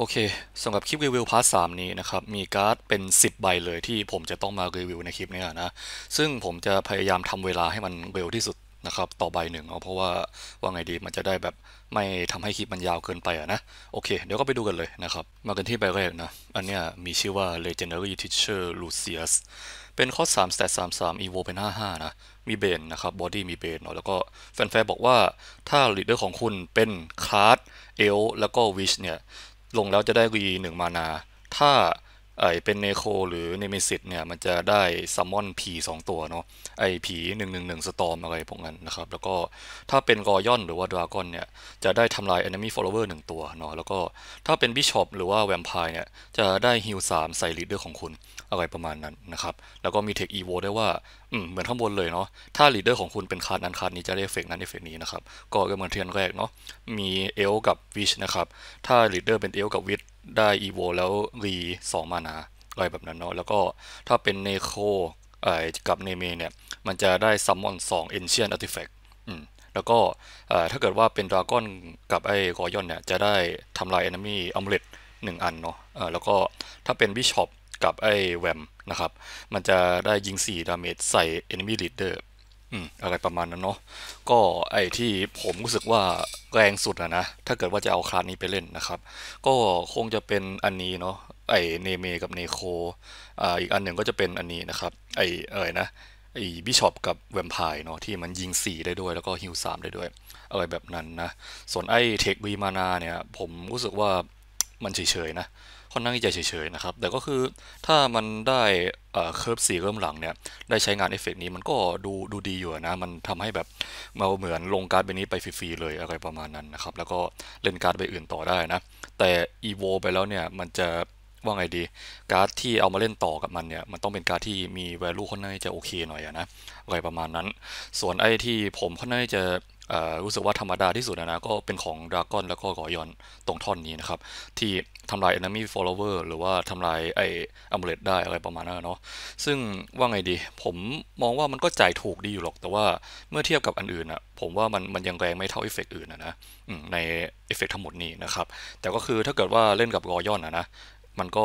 โอเคสำหรับคลิปรีวิวพาร์ทสนี้นะครับ มีการ์ดเป็น 10 ใบเลยที่ผมจะต้องมารีวิวในคลิปนี้นะ ซึ่งผมจะพยายามทำเวลาให้มันเร็วที่สุดนะครับ ต่อใบหนึ่งเาเพราะว่าว่าไงดีมันจะได้แบบไม่ทำให้คลิปมันยาวเกินไปอะนะ โอเค เดี๋ยวก็ไปดูกันเลยนะครับ มากันที่ใบแรกนะ อันเนี้ยมีชื่อว่า legendary teacher Lucius เป็นข้อ3 s ตสา33 evo เป็น55นะ มีเบนนะครับ บอดี้มีเบนเนาะแล้วก็แฟนๆบอกว่าถ้าลีดเดอร์ของคุณเป็นคลาสเอลแล้วก็วิชเนี่ยลงแล้วจะได้รีหนึ่งมานา ถ้าไอเป็นเนโคหรือเนมิสิตเนี่ย มันจะได้ซัมมอนผีสองตัวเนาะ ไอผีหนึ่งหนึ่งหนึ่งสตอมอะไรพวกนั้นนะครับ แล้วก็ถ้าเป็นรอย่อนหรือว่าดราก้อนเนี่ย จะได้ทำลายเอนิมี่ฟอลลเวอร์หนึ่งตัวเนาะ แล้วก็ ถ้าเป็นบิชอปหรือว่าแวมไพร์เนี่ย จะได้ฮิลสามใส่ลีดเดอร์ของคุณอะไรประมาณนั้นนะครับ แล้วก็มีเทคอีโวได้ว่า เหมือนข้างบนเลยเนาะ ถ้าลีดเดอร์ของคุณเป็นคาร์ดนั้นคาร์ดนี้จะได้เอฟเฟกนั้นเอฟเฟกนี้นะครับ ก็เหมือนเทียนแรกเนาะ มีเอลกับวิชนะครับ ถ้าลีดเดอร์เป็นเอลกับวิชได้อีโวแล้วรีสองมานาอะไรแบบนั้นเนาะ แล้วก็ ถ้าเป็นเนโคกับเนเมเนี่ย มันจะได้ซัมมอนสองเอนเชียนอาร์ติแฟกต์แล้วก็ถ้าเกิดว่าเป็นดราก้อนกับไอ้กอยอนเนี่ย จะได้ทำลายเอนมี่อัมเลตหนึ่งอันเนาะแล้วก็ถ้าเป็นบิชอปกับไอ้แวมนะครับ มันจะได้ยิง 4 ดาเมจใส่ Enemy Leader อืมอะไรประมาณนั้นเนาะ ก็ไอ้ที่ผมรู้สึกว่าแรงสุดอะนะ ถ้าเกิดว่าจะเอาคลาสนี้ไปเล่นนะครับ ก็คงจะเป็นอันนี้เนาะ ไอ้เนเมกับเนโคอ่าอีกอันหนึ่งก็จะเป็นอันนี้นะครับ ไอ้เอ่ยนะ ไอ้บิชอปกับแวมไพร์เนาะที่มันยิง 4 ได้ด้วยแล้วก็ฮิล3 ได้ด้วย อะไรแบบนั้นนะ ส่วนไอ้เทควีมานาเนี่ย ผมรู้สึกว่ามันเฉยๆนะค่อนข้างที่จะเฉยๆนะครับ แต่ก็คือถ้ามันได้เคิร์ฟสีเริ่มหลังเนี่ย ได้ใช้งานเอฟเฟกนี้มันก็ดูดูดีอยู่นะ มันทำให้แบบเราเหมือนลงการ์ดใบนี้ไปฟรีๆเลยอะไรประมาณนั้นนะครับ แล้วก็เล่นการ์ดใบอื่นต่อได้นะ แต่อีโวไปแล้วเนี่ย มันจะว่าไงดี การ์ดที่เอามาเล่นต่อกับมันเนี่ย มันต้องเป็นการ์ดที่มีแวลูค่อนข้างจะโอเค หน่อยนะ อะไรประมาณนั้น ส่วนไอ้ที่ผมค่อนข้างจะรู้สึกว่าธรรมดาที่สุดนะก็เป็นของดราก้อนแล้วก็กอยอนตรงท่อนนี้นะครับ ที่ทำลาย enemy follower หรือว่าทำลายไอ้อัมเบรดได้อะไรประมาณนั้นเนาะซึ่งว่าไงดี ผมมองว่ามันก็จ่ายถูกดีอยู่หรอกแต่ว่าเมื่อเทียบกับอันอื่นอะผมว่ามันมันยังแรงไม่เท่าเอฟเฟกอื่นนะในเอฟเฟกทั้งหมดนี้นะครับ แต่ก็คือถ้าเกิดว่าเล่นกับกอยอนอะนะมันก็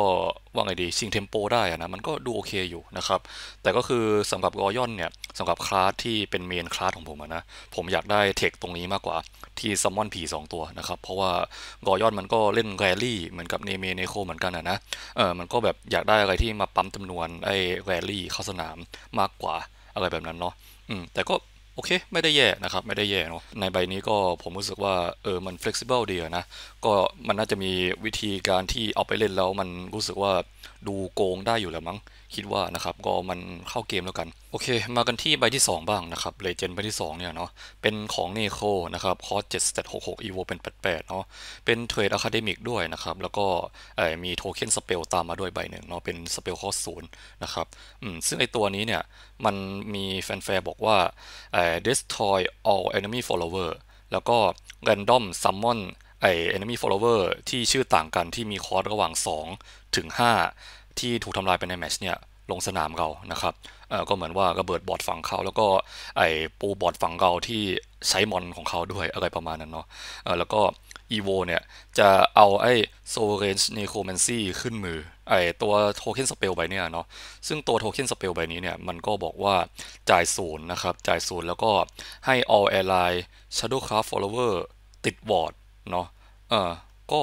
ว่าไงดีชิงเทมโปได้อะนะ มันก็ดูโอเคอยู่นะครับแต่ก็คือสำหรับรอยอนเนี่ยสำหรับคลาสที่เป็นเมนคลาสของผมนะ ผมอยากได้เทคตรงนี้มากกว่าที่ซัมมอนผี2ตัวนะครับ เพราะว่ารอยอนมันก็เล่นแรลลี่เหมือนกับเนเมเนโคเหมือนกันนะนะเออมันก็แบบอยากได้อะไรที่มาปั๊มจำนวนไอ้แรลลี่เข้าสนามมากกว่าอะไรแบบนั้นเนาะอืมแต่ก็โอเค ไม่ได้แย่นะครับ ไม่ได้แย่เนาะในใบนี้ก็ผมรู้สึกว่า เออ มัน flexible ดีนะ ก็มันน่าจะมีวิธีการที่เอาไปเล่นแล้วมันรู้สึกว่าดูโกงได้อยู่แล้วมั้งคิดว่านะครับก็มันเข้าเกมแล้วกัน โอเค มากันที่ใบที่ 2 บ้างนะครับ เลเจนด์ใบที่2เนี่ยเนาะเป็นของเนโคนะครับ คอสเจ็ดสเตทหกหกอีโวเป็น 88 เนาะเป็นเทรดอะคาเดมิกด้วยนะครับ แล้วก็มีโทเค็นสเปลตามมาด้วยใบหนึ่งเนาะเป็นสเปลคอสศูนย์นะครับอืมซึ่งไอตัวนี้เนี่ยมันมีแฟนๆฟบอกว่าเออ destroy all enemy follower แล้วก็ random summon ไอ enemy follower ที่ชื่อต่างกันที่มีคอร์สระหว่าง2ถึง5ที่ถูกทำลายไปในแมชเนี่ย ลงสนามเรานะครับก็เหมือนว่าระเบิดบอดฝั่งเขาแล้วก็ไอปูบอดฝั่งเราที่ใช้มอนของเขาด้วยอะไรประมาณนั้นเนาะแล้วก็อีโวเนี่ย จะเอาไอโซเรนเนโคแมนซี่ขึ้นมือไอตัวโทเค็นสเปลใบเนี่ยเนาะซึ่งตัวโทเค็นสเปลใบนี้เนี่ย มันก็บอกว่าจ่ายศูนย์นะครับจ่ายศูนย์แล้วก็ให้ all ally shadowcraft follower ติดบอร์ดเนาะ่าก็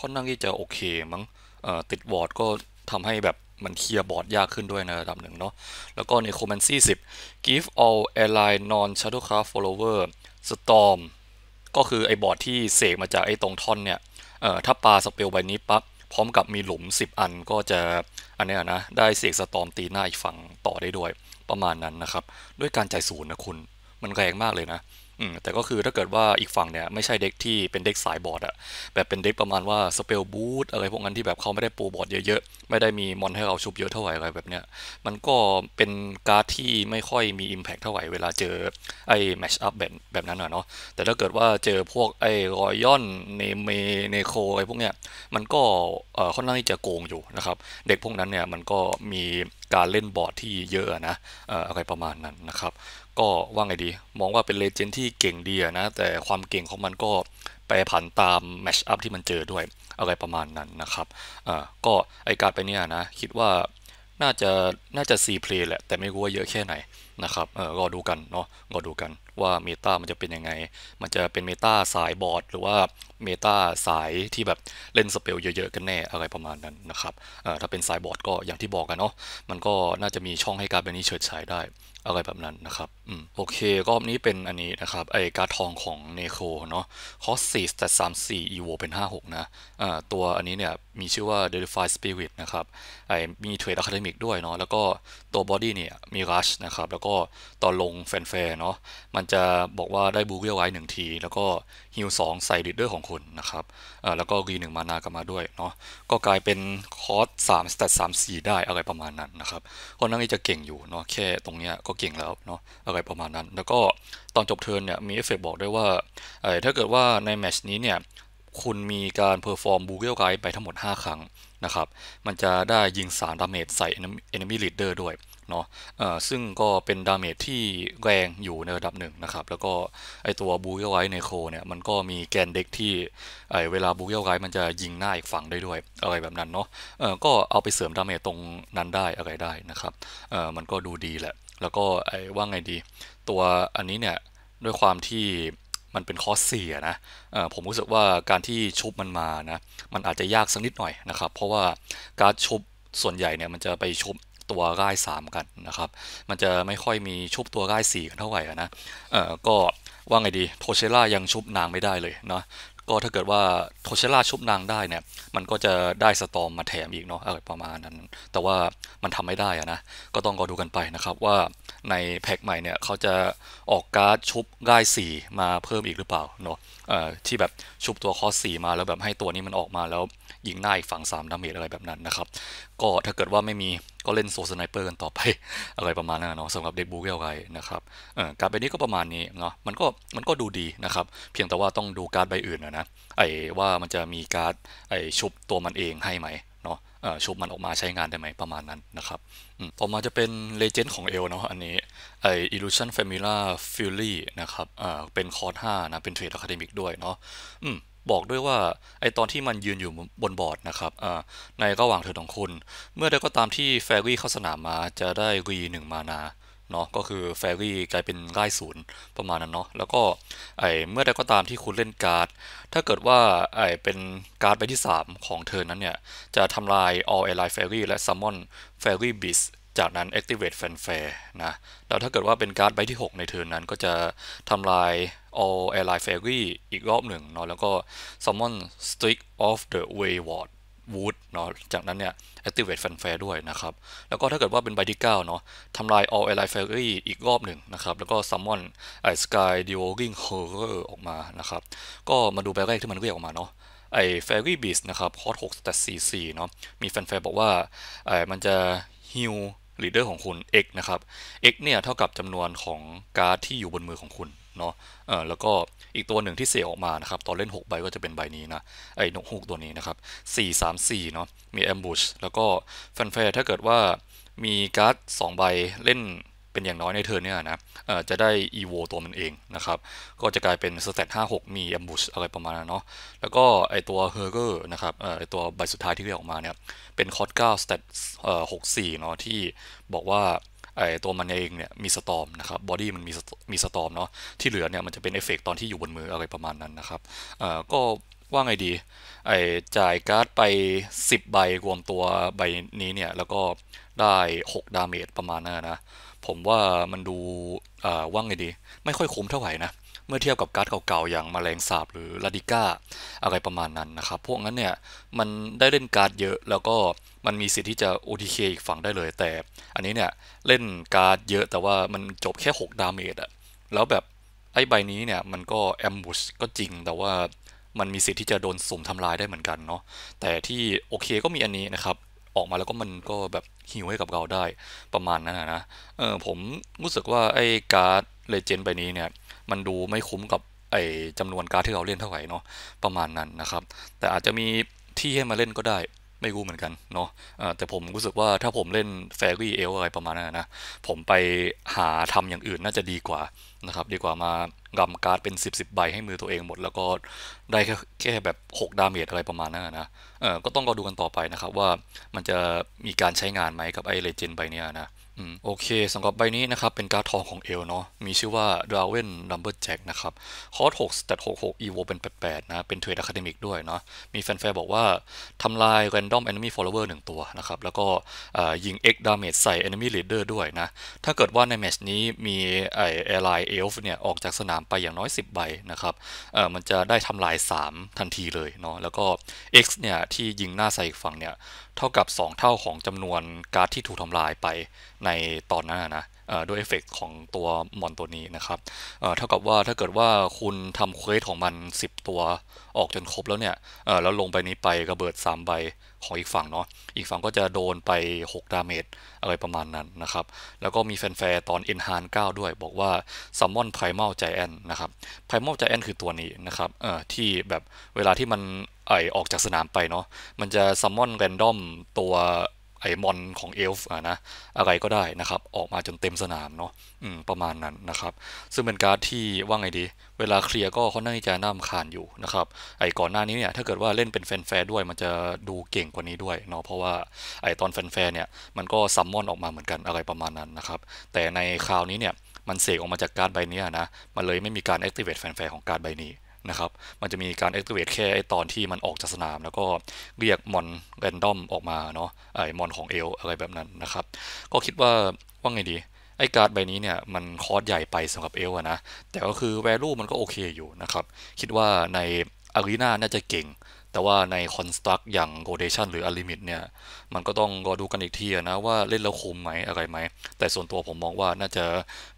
ค่อนข้างที่จะโอเคมั้งเอ่อติดบอร์ดก็ทำให้แบบมันเคลียร์บอร์ดยากขึ้นด้วยในระดับหนึ่งเนาะแล้วก็ใน c o m a n c y 10 give all a r l i non s h t t l e c r a f t follower storm ก็คือไอ้บอร์ดที่เสกมาจากไอ้ตรงท่อนเนี่ยเอ่อถ้าปาสเปลใบนี้ปั๊บพร้อมกับมีหลุม 10 อันก็จะอันนี้นะได้เสกสตอมตีหน้าอีกฝั่งต่อได้ด้วยประมาณนั้นนะครับ ด้วยการจ่ายศูนย์นะคุณมันแรงมากเลยนะแต่ก็คือถ้าเกิดว่าอีกฝั่งเนี่ยไม่ใช่เด็กที่เป็นเด็กสายบอร์ดอะแบบเป็นเด็กประมาณว่าสเปลบูตอะไรพวกนั้นที่แบบเขาไม่ได้ปูบอร์ดเยอะๆ ไม่ได้มีมอนให้เราชุบเยอะเท่าไหร่อะไรแบบเนี้ย มันก็เป็นการ์ดที่ไม่ค่อยมี Impact เท่าไหร่เวลาเจอไอ้แมชอัพแบบแบบนั้นอะเนาะแต่ถ้าเกิดว่าเจอพวกไอ้รอยย่อนเนเมเนโคอะไรพวกเนี้ยมันก็เออ่ค่อนข้างที่จะโกงอยู่นะครับเด็กพวกนั้นเนี่ยมันก็มีการเล่นบอร์ดที่เยอะนะเออ่อะไรประมาณนั้นนะครับก็ว่าไงดี มองว่าเป็นเลเจนด์ที่เก่งดีนะ แต่ความเก่งของมันก็แปรผันตามแมชอัพที่มันเจอด้วยอะไรประมาณนั้นนะครับอ่าก็ไอการไปเนี่ยนะคิดว่าน่าจะน่าจะซเพลย์แหละแต่ไม่รู้ว่าเยอะแค่ไหนนะครับเออรอดูกันเนาะรอดูกันว่าเมตามันจะเป็นยังไงมันจะเป็นเมตาสายบอร์ดหรือว่าเมตาสายที่แบบเล่นสเปลเยอะๆ กันแน่อะไรประมาณนั้นนะครับเออถ้าเป็นสายบอร์ดก็อย่างที่บอกกันเนาะมันก็น่าจะมีช่องให้การเป็นนี้เฉิดฉายได้อะไรแบบนั้นนะครับ อืม โอเครอบนี้เป็นอันนี้นะครับ ไอการทองของเนโคเนาะคอสสี่แต่สามสี่อีโวเป็นห้าหกนะอ่าตัวอันนี้เนี่ย มีชื่อว่า d e l i f y Spirit นะครับไอมีเทรดอะคาเดมิกด้วยเนาะแล้วก็ตัวบอดี้เนี่ย มีรัชนะครับ แล้วก็ตอนลงแฟนแฟเนาะมันจะบอกว่าได้บูเกิลไว้หนึ่งที แล้วก็ฮิลสองใส่ดิดเดอร์ของคุณนะครับอ่าแล้วก็รีหนึ่งมานากับมาด้วยเนาะก็กลายเป็นคอสสามแต่สามสี่ได้อะไรประมาณนั้นนะครับคนนั้นจะเก่งอยู่เนาะแค่ตรงเนี้ยกก็เก่งแล้วเนาะอะไรประมาณนั้น แล้วก็ตอนจบเทิร์นเนี่ยมีเอฟเฟกบอกด้วยว่า ถ้าเกิดว่าในแมชนี้เนี่ยคุณมีการเพอร์ฟอร์มบูเกิลไกด์ไปทั้งหมด 5 ครั้งนะครับ มันจะได้ยิงสารดาเมจใส่เอน n มิลิเดอร์ด้วยเนาะซึ่งก็เป็นดาเมจที่แรงอยู่ในระดับหนึ่งนะครับ แล้วก็ไอตัวบูเกิลไกด์ในโคเนี่ยมันก็มีแกนเด็กที่ไอเวลาบูเกิลไกด์มันจะยิงหน้าอีกฝั่งได้ด้วย อะไรแบบนั้นเนาะก็เอาไปเสริมดาเมจตรงนั้นได้อะไรได้นะครับ มันก็ดูดีแหละแล้วก็ไอ้ว่าไงดี ตัวอันนี้เนี่ยด้วยความที่มันเป็นคอสเสียนะผมรู้สึกว่าการที่ชุบมันมานะมันอาจจะยากสักนิดหน่อยนะครับเพราะว่าการชุบส่วนใหญ่เนี่ยมันจะไปชุบตัวร่าย3กันนะครับ มันจะไม่ค่อยมีชุบตัวร่าย่กันเท่าไหร่นะก็ว่าไงดีโทเชล่ายังชุบนางไม่ได้เลยเนาะก็ถ้าเกิดว่าโทเชล่าชุบนางได้เนี่ย มันก็จะได้สตอมมาแถมอีกเนาะอะไรประมาณนั้น แต่ว่ามันทำไม่ได้อะนะ ก็ต้องรอดูกันไปนะครับว่าในแพ็คใหม่เนี่ยเขาจะออกการ์ดชุบได้4 มาเพิ่มอีกหรือเปล่าเนาะที่แบบชุบตัวคอส 4 มาแล้วแบบให้ตัวนี้มันออกมาแล้ว ยิงหน้าอีกฝั่ง3ดาเมจอะไรแบบนั้นนะครับ ก็ถ้าเกิดว่าไม่มีก็เล่นโซสไนเปอร์กันต่อไป อะไรประมาณนั้นเนาะสำหรับเด็กบูเกลไกนะครับการ์ดใบนี้ก็ประมาณนี้เนาะมันก็มันก็ดูดีนะครับเพียงแต่ว่าต้องดูการ์ดใบอื่นนนะไอ้ว่ามันจะมีการ์ดไอ้ชุบตัวมันเองให้ไหมชุบมันออกมาใช้งานได้ไหม ประมาณนั้นนะครับต่อมาจะเป็นเลเจนด์ของเอลเนาะ อันนี้ไออลูชันเฟมิล่าฟิลลี่นะครับเป็นคอร์ส5นะ เป็นเทรดอะคาเดมิกด้วยเนาะบอกด้วยว่าไอตอนที่มันยืนอยู่บนบอร์ดนะครับในระหว่างเธอของคุณ เมื่อใดก็ตามที่แฟรี่เข้าสนามมาจะได้รีหนึ่งมานาเนาะก็คือแฟรี่กลายเป็นร่ายศูนย์ประมาณนั้นเนาะแล้วก็ไอเมื่อใดก็ตามที่คุณเล่นการ์ด ถ้าเกิดว่าไอเป็นการ์ดใบที่ 3 ของเธอนั้นเนี่ยจะทำลาย all ally fairy และ summon fairy beast จากนั้น activate fanfare นะแล้วถ้าเกิดว่าเป็นการ์ดใบที่ 6 ในเทิร์นนั้นก็จะทำลาย all ally fairy อีกรอบหนึ่งเนาะแล้วก็ summon streak of the wayward วูดเนาะจากนั้นเนี่ย Activate Fanfare ด้วยนะครับ แล้วก็ถ้าเกิดว่าเป็นใบที่ 9 เนาะทำลาย All Ally Fairy อีกรอบหนึ่งนะครับ แล้วก็ Summon ไอ e Sky Devouring h o r r ออกมา นะครับ ก็มาดูใบแรกที่มันเรียกออกมาเนาะ ไอ้ Fairy Beast นะครับคอร์ส6 s t a t 44เนาะ มีแฟน์บอกว่า ไอ้ มันจะฮิลลีดเดอร์ของคุณ X นะครับ X เนี่ย เท่ากับจำนวนของการ์ดที่อยู่บนมือของคุณนาะเออแล้วก็อีกตัวหนึ่งที่เสียออกมานะครับ ตอนเล่น 6 ใบก็จะเป็นใบนี้นะ ไอ้นกฮูกตัวนี้นะครับ 4 3 4เนาะมีแอมบูชแล้วก็แฟนฟๆถ้าเกิดว่ามีการ์ด 2 ใบเล่นเป็นอย่างน้อยในเทอร์เนี่ยนะจะได้อีโวตัวมันเองนะครับ ก็จะกลายเป็นสเตต56 มีแอมบูชอะไรประมาณนั้นเนาะแล้วก็ไอตัวเฮอร์เกอร์นะครับไอตัวใบสุดท้ายที่เรียกออกมาเนี่ยเป็นคอร์ด9สเตต64เนาะที่บอกว่าไอตัวมันเองเนี่ยมีสตอมนะครับบอดี้มันมีมีสตอมเนาะที่เหลือเนี่ยมันจะเป็นเอฟเฟกตอนที่อยู่บนมืออะไรประมาณนั้นนะครับเอ่อก็ว่าไงดีไอจ่ายการ์ดไป 10 ใบรวมตัวใบนี้เนี่ยแล้วก็ได้ 6 ดาเมจประมาณนั้นนะผมว่ามันดูว่างไงดี ไม่ค่อยคุ้มเท่าไหร่นะเมื่อเทียบกับการ์ดเก่าๆอย่างมาแรงสาบหรือลาดิก้าอะไรประมาณนั้นนะครับพวกนั้นเนี่ยมันได้เล่นการ์ดเยอะแล้วก็มันมีสิทธิ์ที่จะ OTK อีกฝั่งได้เลย แต่อันนี้เนี่ยเล่นการ์ดเยอะแต่ว่ามันจบแค่6ดาเมจอะแล้วแบบไอ้ใบนี้เนี่ยมันก็แอมบูชก็จริงแต่ว่ามันมีสิทธิ์ที่จะโดนสุ่มทำลายได้เหมือนกันเนาะแต่ที่โอเคก็มีอันนี้นะครับ ออกมาแล้วก็มันก็แบบฮิวให้กับเราได้ประมาณนั้นนะเออผมรู้สึกว่าไอ้การ์ดเลเจนด์ใบนี้เนี่ย มันดูไม่คุ้มกับไอ้จำนวนการ์ดที่เราเล่นเท่าไหร่เนาะประมาณนั้นนะครับ แต่อาจจะมีที่ให้มาเล่นก็ได้ไม่รู้เหมือนกันเนาะแต่ผมรู้สึกว่าถ้าผมเล่นแฟรี่เอลอะไรประมาณนั้นนะผมไปหาทำอย่างอื่นน่าจะดีกว่านะครับ ดีกว่ามากำการ์ดเป็น 10บสใบให้มือตัวเองหมดแล้วก็ได้แค่แค่แบบ 6 ดาเมจอะไรประมาณนั้นนะก็ต้องรอดูกันต่อไปนะครับว่ามันจะมีการใช้งานไหมกับไอ้เลเจนด์ใบเนี้ยนะโอเคสำหรับใบนี้นะครับ เป็นการ์ดทองของเอลเนาะ มีชื่อว่า d r a วน n ั u m b e r j a c k นะครับ คอร์ส6แต่ t 66 EVO เป็น 88 นะ เป็นเทรดอะคาเดมิกด้วย เนาะ มีแฟนๆฟบอกว่า ทำลาย Random Enemy Follower 1 ตัวนะครับ แล้วก็ยิง X Damage ใส่ Enemy Leader ด้วยนะ ถ้าเกิดว่าในแมชนี้มีไอเอลไลเอลฟ์เนี่ย ออกจากสนามไปอย่างน้อย 10 ใบนะครับมันจะได้ทำลาย 3 ทันทีเลยเนาะ แล้วก็ X เนี่ยที่ยิงหน้าใส่อีกฝั่งเนี่ยเท่ากับ 2 เท่าของจำนวนการ์ดที่ถูกทำลายไปในตอนนั้นนะด้วยเอฟเฟกของตัวมอนตัวนี้นะครับเท่ากับว่าถ้าเกิดว่าคุณทำเควสของมัน 10 ตัวออกจนครบแล้วเนี่ยแล้วลงไปนี้ไปกระเบิด 3 ใบของอีกฝั่งเนาะอีกฝั่งก็จะโดนไป 6 ดาเมจอะไรประมาณนั้นนะครับ แล้วก็มีแฟนๆตอนอินฮา n 9ด้วยบอกว่าซัมมอนไพรเมาจ i a n t นะครับพ r เม a l g i แอนคือตัวนี้นะครับที่แบบเวลาที่มันไอออกจากสนามไปเนาะ มันจะ ซัมมอนแรนดอมตัว ไอมอนของเอลฟ์นะอะไรก็ได้นะครับ ออกมาจนเต็มสนามเนาะประมาณนั้นนะครับ ซึ่งเป็นการ์ดที่ว่าไงดี เวลาเคลียร์ก็ขาอนข้าจะน่าคานอยู่นะครับ ไอก่อนหน้านี้เนี่ย ถ้าเกิดว่าเล่นเป็นแฟนแฟด้วยมันจะดูเก่งกว่านี้ด้วยเนาะเพราะว่าไอตอนแฟนแฟเนี่ย มันก็ ซัมมอน ออกมาเหมือนกันอะไรประมาณนั้นนะครับแต่ในคราวนี้เนี่ยมันเสกออกมาจากการ์ดใบนี้นะมันเลยไม่มีการแอคทีเวตแฟนแฟของการ์ดใบนี้นะครับ มันจะมีการ activate แค่ไอตอนที่มันออกจากสนาม แล้วก็เรียกมอนแรนดอมออกมาเนาะไอมอนของเอล อะไรแบบนั้นนะครับ ก็คิดว่าว่าไงดี ไอการ์ดใบนี้เนี่ย มันคอสใหญ่ไปสำหรับเอลนะ แต่ก็คือแวลูมันก็โอเคอยู่นะครับ คิดว่าในอารีนาน่าจะเก่งแต่ว่าใน Construct อย่างโ r ลเ a t i o n หรือ Unlimit เนี่ย มันก็ต้องรอดูกันอีกทีนะว่าเล่นแล้วคุ้มไหมอะไรไหมแต่ส่วนตัวผมมองว่าน่าจะ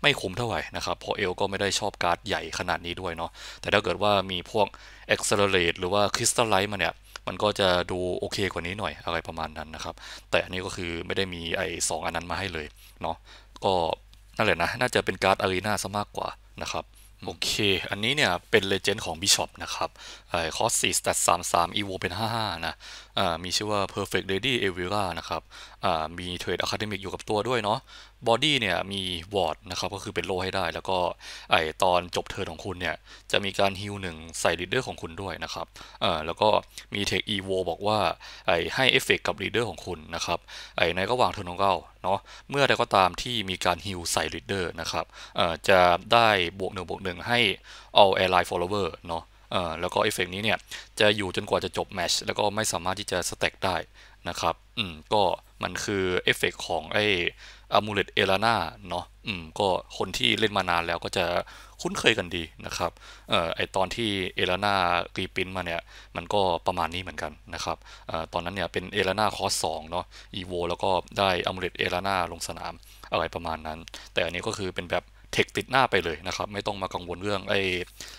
ไม่คุ้มเท่าไหร่นะครับเพราะเอลก็ไม่ได้ชอบการ์ดใหญ่ขนาดนี้ด้วยเนาะแต่ถ้าเกิดว่ามีพวก Accelerate หรือว่า Crystallize มาเนี่ย มันก็จะดูโอเคกว่านี้หน่อยอะไรประมาณนั้นนะครับ แต่อันนี้ก็คือไม่ได้มีไอ้สองอันนั้นมาให้เลยเนาะก็นั่นแหละนะน่าจะเป็นการ์ดอารีนาซะมากกว่านะครับโอเค อันนี้เนี่ยเป็นเลเจนด์ของบิชอปนะครับ คอสสี่สแตทสามสามอีโวเป็นห้าห้านะมีชื่อว่า Perfect Lady Evira นะครับมีเทรดอะคาเดมิกอยู่กับตัวด้วยเนาะบอดี้เนี่ยมีวอร์ดนะครับก็คือเป็นโล่ให้ได้แล้วก็ไอตอนจบเทิร์นของคุณเนี่ยจะมีการฮิลหนึ่งใส่ลีดเดอร์ของคุณด้วยนะครับอ่าแล้วก็มีเทคอีโวบอกว่าไอให้เอฟเฟกกับลีดเดอร์ของคุณนะครับไอในระหว่างเทิร์นของเราเนาะเมื่อใดก็ตามที่มีการฮิลใส่ลีดเดอร์นะครับอ่าจะได้บวกหนึ่งบวกหนึ่งให้ all ally follower เนาะอ่าแล้วก็เอฟเฟกนี้เนี่ยจะอยู่จนกว่าจะจบแมชแล้วก็ไม่สามารถที่จะสแต็กได้นะครับอืมก็มันคือเอฟเฟกของไออามูเลตเอลานาเนาะอืมก็คนที่เล่นมานานแล้วก็จะคุ้นเคยกันดีนะครับเอ่อไอตอนที่เอลานารีปินมาเนี่ยมันก็ประมาณนี้เหมือนกันนะครับเอ่อตอนนั้นเนี่ยเป็นเอลานาคอสสองเนาะอีโวแล้วก็ได้อามูเลตเอลานาลงสนามอะไรประมาณนั้นแต่อันนี้ก็คือเป็นแบบเทคติดหน้าไปเลยนะครับไม่ต้องมากังวลเรื่องไอ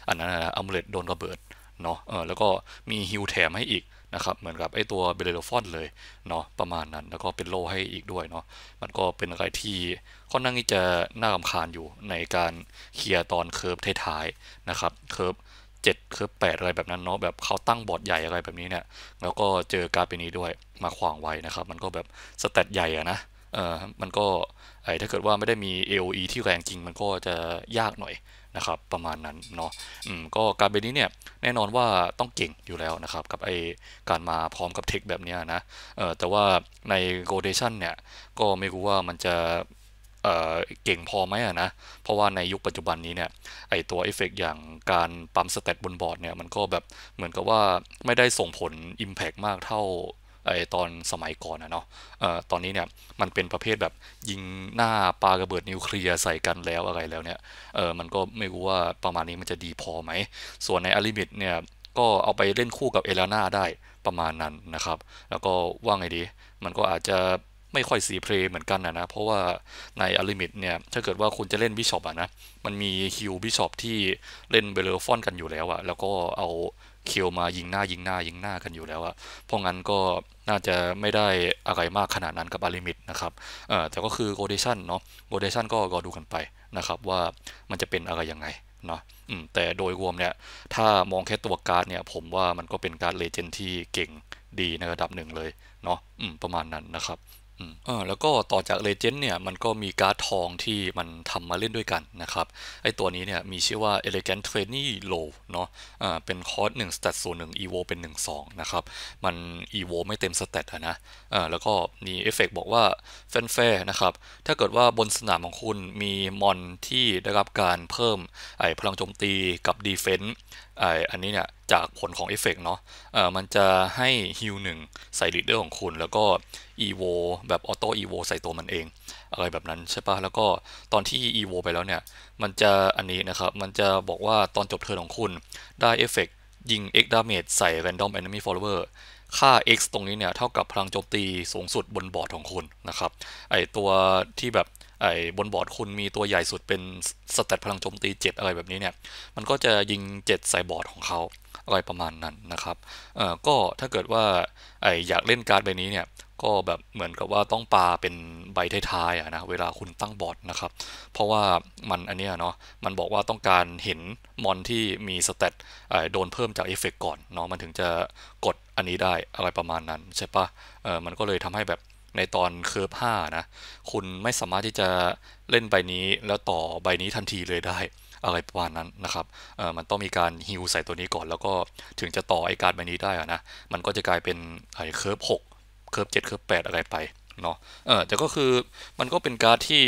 อันนั้นอามูเลตโดนระเบิดเนาะเออแล้วก็มีฮิวแถมให้อีกนะครับเหมือนกับไอตัวเบเลโลฟอนเลยเนาะประมาณนั้น แล้วก็เป็นโลให้อีกด้วยเนาะมันก็เป็นอะไรที่ค่อนข้างที่จะน่ารำคาญอยู่ในการเคลียร์ตอนเคิร์ฟท้ายๆนะครับเคิร์ฟ7เคิร์ฟ8อะไรแบบนั้นเนาะแบบเขาตั้งบอร์ดใหญ่อะไรแบบนี้เนี่ยแล้วก็เจอการเป็นนี้ด้วยมาขวางไว้นะครับมันก็แบบสเตตใหญ่อะนะเออมันก็ไอถ้าเกิดว่าไม่ได้มี AOE ที่แรงจริง มันก็จะยากหน่อยนะครับประมาณนั้นเนาะอืมก็การเบนี้เนี่ยแน่นอนว่าต้องเก่งอยู่แล้วนะครับกับไอการมาพร้อมกับเทค แบบนี้นะเออแต่ว่าในโกเดชันเนี่ยก็ไม่รู้ว่ามันจะเออเก่งพอไหมอะนะ เพราะว่าในยุคปัจจุบันนี้เนี่ยไอตัวเอฟเฟกอย่างการปั๊มสเตตบนบอร์ดเนี่ยมันก็แบบเหมือนกับว่าไม่ได้ส่งผล Impact มากเท่าไอตอนสมัยก่อนนะเนาะตอนนี้เนี่ยมันเป็นประเภทแบบยิงหน้าปากระเบิดนิวเคลียร์ใส่กันแล้วอะไรแล้วเนี่ย เออมันก็ไม่รู้ว่าประมาณนี้มันจะดีพอไหม ส่วนในอลิมิตเนี่ยก็เอาไปเล่นคู่กับเอลาน่าได้ประมาณนั้นนะครับ แล้วก็ว่าไงดี มันก็อาจจะไม่ค่อยสีเพลย์เหมือนกันนะนะ เพราะว่าในอลิมิตเนี่ยถ้าเกิดว่าคุณจะเล่นบิชอปอะนะ มันมีคิวบิชอปที่เล่นเบลลฟอนกันอยู่แล้วอะแล้วก็เอาเคียวมายิงหน้ายิงหน้ายิงหน้ากันอยู่แล้วอะเพราะงั้นก็น่าจะไม่ได้อะไรมากขนาดนั้นกับอาลิมิตนะครับแต่ก็คือโรเดชันเนาะโรเดชันก็รอดูกันไปนะครับว่ามันจะเป็นอะไรยังไงเนาะแต่โดยรวมเนี่ย ถ้ามองแค่ตัวการ์ดเนี่ย ผมว่ามันก็เป็นการ์ดเลเจนด์ที่เก่งดีในระดับหนึ่งเลยเนาะประมาณนั้นนะครับอแล้วก็ต่อจากเลเจนด์เนี่ยมันก็มีการ์ดทองที่มันทำมาเล่นด้วยกันนะครับไอตัวนี้เนี่ยมีชื่อว่า Elegant t r a i n e e Low เนาะอ่าเป็นคอร์ส1 stat ง1 evo เป็น 1 2 นะครับ มัน evo ไม่เต็มสเตตอะนะอ่าแล้วก็มีเอฟเฟกบอกว่าแฟนแฟนะครับ ถ้าเกิดว่าบนสนามของคุณมีมอนที่ได้รับการเพิ่มไอพลังโจมตีกับดีเฟนต์ไออันนี้เนี่ยจากผลของเอฟเฟกเนาะเออมันจะให้ฮิลหนึ่งใส่ลีดเดอร์ของคุณ แล้วก็อีโวแบบออโต้อีโวใส่ตัวมันเอง อะไรแบบนั้นใช่ปะแล้วก็ตอนที่อีโวไปแล้วเนี่ย มันจะอันนี้นะครับ มันจะบอกว่าตอนจบเทิร์นของคุณได้เอฟเฟกยิง X damage ใส่ random enemy follower ค่า x ตรงนี้เนี่ยเท่ากับพลังโจมตีสูงสุดบนบอร์ดของคุณนะครับ ไอตัวที่แบบไอบนบอร์ดคุณมีตัวใหญ่สุดเป็นสเตตพลังโจมตี 7 อะไรแบบนี้เนี่ย มันก็จะยิง 7 ใส่บอร์ดของเขาอะไรประมาณนั้นนะครับ เอ่อ ก็ถ้าเกิดว่า ไออยากเล่นการ์ดใบนี้เนี่ย ก็แบบเหมือนกับว่าต้องปาเป็นใบท้ายๆนะ เวลาคุณตั้งบอร์ดนะครับ เพราะว่ามันอันเนี้ยเนาะ มันบอกว่าต้องการเห็นมอนที่มีสเตตโดนเพิ่มจากเอฟเฟกก่อนเนาะ มันถึงจะกดอันนี้ได้ อะไรประมาณนั้นใช่ปะเออมันก็เลยทำให้แบบในตอนเคิร์ฟ5นะ คุณไม่สามารถที่จะเล่นใบนี้แล้วต่อใบนี้ทันทีเลยได้อะไรประมาณนั้นนะครับ มันต้องมีการฮิวใส่ตัวนี้ก่อน แล้วก็ถึงจะต่อไอการใบนี้ได้นะ มันก็จะกลายเป็น ไอเคิร์ฟหกเคิร์ฟเจ็ดเคิร์ฟแปดอะไรไปเนาะ เออแต่ก็คือมันก็เป็นการ์ดที่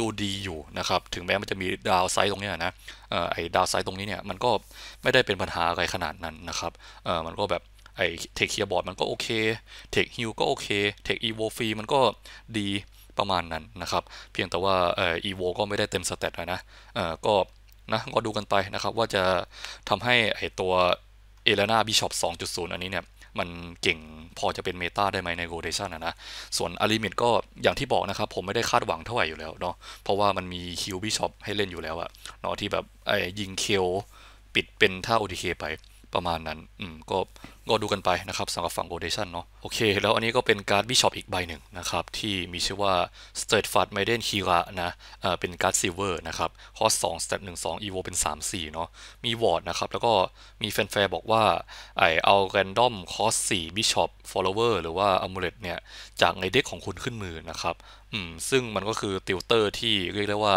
ดูดีอยู่นะครับ ถึงแม้มันจะมีดาวไซต์ตรงนี้นะเออไอดาวไซต์ตรงนี้เนี่ยมันก็ไม่ได้เป็นปัญหาอะไรขนาดนั้นนะครับ เออมันก็แบบไอเทคเคียบอร์ดมันก็โอเค เทคฮิวก็โอเค เทคอีโวฟรีมันก็ดี ประมาณนั้นนะครับ เพียงแต่ว่าเอออีโวก็ไม่ได้เต็มสเตตนะเออก็นะก็ดูกันไปนะครับว่าจะทำให้ไอตัวเอเลนาบิชอป2.0 อันนี้เนี่ย มันเก่งพอจะเป็นเมตาได้ไหมในโรเดชันนะ ส่วนอาริมิตก็อย่างที่บอกนะครับผมไม่ได้คาดหวังเท่าไหร่อยู่แล้วเนาะเพราะว่ามันมีคิวบิชอปให้เล่นอยู่แล้วอะเนาะที่แบบไอยิงเคลปิดเป็นท่าโอทีเคไปประมาณนั้นอืมก็ก็ดูกันไปนะครับสำหรับฝั่งโรเดชันเนาะโอเคแล้วอันนี้ก็เป็นการ์ดบิชอปอีกใบหนึ่งนะครับ ที่มีชื่อว่า s t r a t f a r d Maiden Kira นะเอ่อเป็นการ์ดซิลเวอร์นะครับคอสสองสเต็ปหนึ่งสองอีโวเป็นสสามี่เนาะมีวอร์ดนะครับแล้วก็มีแฟนๆบอกว่าไอเอาแรนดอมคอสสี่บิชอปฟอลโลเวอร์หรือว่าอัมูเลตเนี่ยจากในเด็กของคุณขึ้นมือนะครับอืมซึ่งมันก็คือติวเตอร์ที่เรียกได้ว่า